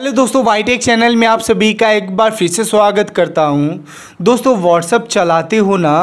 hello दोस्तों वाईटेक channel में आप सभी का एक बार फिर से स्वागत करता हूं दोस्तों व्हाट्सअप चलाते हो ना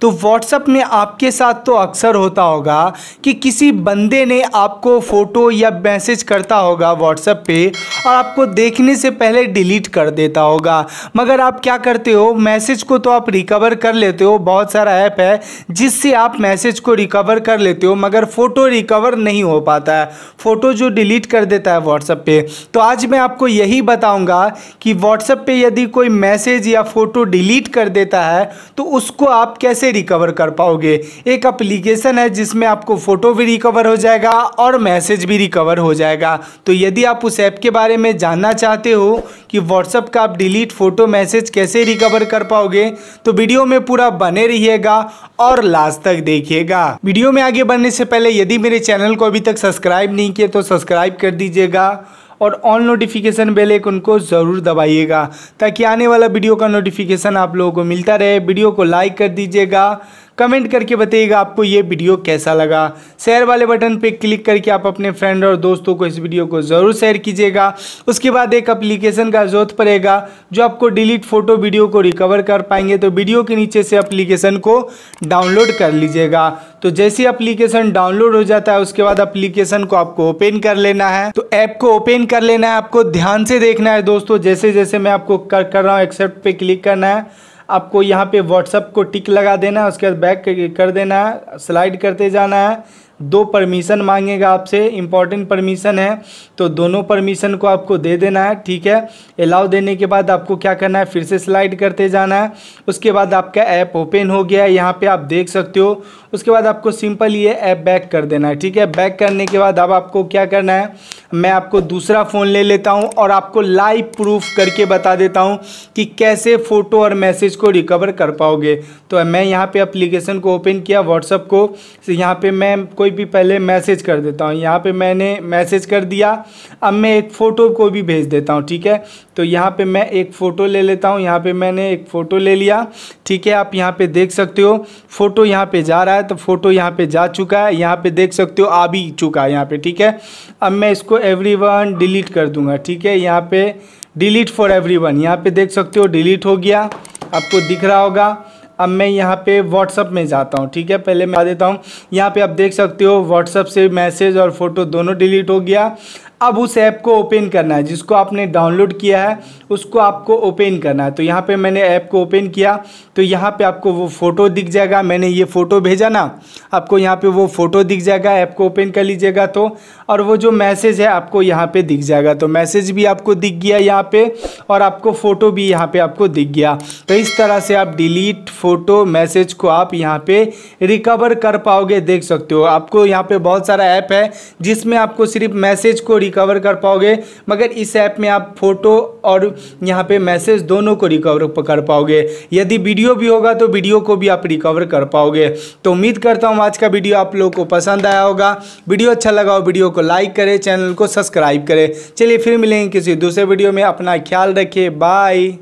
तो व्हाट्सअप में आपके साथ तो अक्सर होता होगा कि किसी बंदे ने आपको फ़ोटो या मैसेज करता होगा व्हाट्सअप पे और आपको देखने से पहले डिलीट कर देता होगा मगर आप क्या करते हो मैसेज को तो आप रिकवर कर लेते हो बहुत सारा ऐप है जिससे आप मैसेज को रिकवर कर लेते हो मगर फ़ोटो रिकवर नहीं हो पाता है फ़ोटो जो डिलीट कर देता है व्हाट्सअप पर तो आज मैं आप आपको यही बताऊंगा कि व्हाट्सएप पे यदि कोई मैसेज या फ़ोटो डिलीट कर देता है तो उसको आप कैसे रिकवर कर पाओगे एक अप्लीकेशन है जिसमें आपको फ़ोटो भी रिकवर हो जाएगा और मैसेज भी रिकवर हो जाएगा तो यदि आप उस ऐप के बारे में जानना चाहते हो कि व्हाट्सएप का आप डिलीट फ़ोटो मैसेज कैसे रिकवर कर पाओगे तो वीडियो में पूरा बने रहिएगा और लास्ट तक देखिएगा वीडियो में आगे बढ़ने से पहले यदि मेरे चैनल को अभी तक सब्सक्राइब नहीं किया तो सब्सक्राइब कर दीजिएगा और ऑन नोटिफिकेशन बेल एक उनको ज़रूर दबाइएगा ताकि आने वाला वीडियो का नोटिफिकेशन आप लोगों को मिलता रहे वीडियो को लाइक कर दीजिएगा कमेंट करके बताइएगा आपको ये वीडियो कैसा लगा शेयर वाले बटन पर क्लिक करके आप अपने फ्रेंड और दोस्तों को इस वीडियो को ज़रूर शेयर कीजिएगा उसके बाद एक अप्लीकेशन का जरूरत पड़ेगा जो आपको डिलीट फोटो वीडियो को रिकवर कर पाएंगे तो वीडियो के नीचे से अप्लीकेशन को डाउनलोड कर लीजिएगा तो जैसे अप्लीकेशन डाउनलोड हो जाता है उसके बाद अप्लीकेशन को आपको ओपन कर लेना है तो ऐप को ओपन कर लेना है आपको ध्यान से देखना है दोस्तों जैसे जैसे मैं आपको कर कर रहा हूँ एक्सेप्ट पे क्लिक करना है आपको यहाँ पे व्हाट्सअप को टिक लगा देना है उसके बाद बैक कर देना है स्लाइड करते जाना है दो परमिशन मांगेगा आपसे इम्पॉर्टेंट परमिशन है तो दोनों परमिशन को आपको दे देना है ठीक है अलाउ देने के बाद आपको क्या करना है फिर से स्लाइड करते जाना है उसके बाद आपका ऐप ओपन हो गया है यहाँ पे आप देख सकते हो उसके बाद आपको सिंपल ये ऐप बैक कर देना है ठीक है बैक करने के बाद अब आपको क्या करना है मैं आपको दूसरा फ़ोन ले लेता हूँ और आपको लाइव प्रूफ करके बता देता हूँ कि कैसे फ़ोटो और मैसेज को रिकवर कर पाओगे तो मैं यहाँ पे अप्लीकेशन को ओपन किया व्हाट्सअप को यहाँ पे मैं कोई भी पहले मैसेज कर देता हूँ यहाँ पे मैंने मैसेज कर दिया अब मैं एक फ़ोटो को भी भेज देता हूँ ठीक है तो यहाँ पे मैं एक फ़ोटो ले लेता हूँ यहाँ पे मैंने एक फ़ोटो ले लिया ठीक है आप यहाँ पे देख सकते हो फ़ोटो यहाँ पे जा रहा है तो फ़ोटो यहाँ पे जा चुका है यहाँ पे देख सकते हो आ भी चुका है यहाँ पे ठीक है अब मैं इसको एवरी डिलीट कर दूँगा ठीक है यहाँ पर डिलीट फॉर एवरी यहाँ पे देख सकते हो डिलीट हो गया आपको दिख रहा होगा अब मैं यहाँ पे व्हाट्सअप में जाता हूँ ठीक है पहले मैं देता हूँ यहाँ पे आप देख सकते हो व्हाट्सअप से मैसेज और फोटो दोनों डिलीट हो गया अब उस ऐप को ओपन करना है जिसको आपने डाउनलोड किया है उसको आपको ओपन करना है तो यहाँ पे मैंने ऐप को ओपन किया तो यहाँ पे आपको वो फ़ोटो दिख जाएगा मैंने ये फ़ोटो भेजा ना आपको यहाँ पे वो फ़ोटो दिख जाएगा ऐप को ओपन कर लीजिएगा तो और वो जो मैसेज है आपको यहाँ पे दिख जाएगा तो मैसेज भी आपको दिख गया यहाँ पे और आपको फ़ोटो भी यहाँ पे आपको दिख गया तो इस तरह से आप डिलीट फ़ोटो मैसेज को आप यहाँ पे रिकवर कर पाओगे देख सकते हो आपको यहाँ पे बहुत सारा ऐप है जिसमें आपको सिर्फ मैसेज को रिकवर कर पाओगे मगर इस ऐप में आप फोटो और यहाँ पे मैसेज दोनों को रिकवर कर पाओगे यदि वीडियो भी होगा तो वीडियो को भी आप रिकवर कर पाओगे तो उम्मीद करता हूँ आज का वीडियो आप लोगों को पसंद आया होगा वीडियो अच्छा लगा हो वीडियो को लाइक करें चैनल को सब्सक्राइब करें चलिए फिर मिलेंगे किसी दूसरे वीडियो में अपना ख्याल रखिए बाय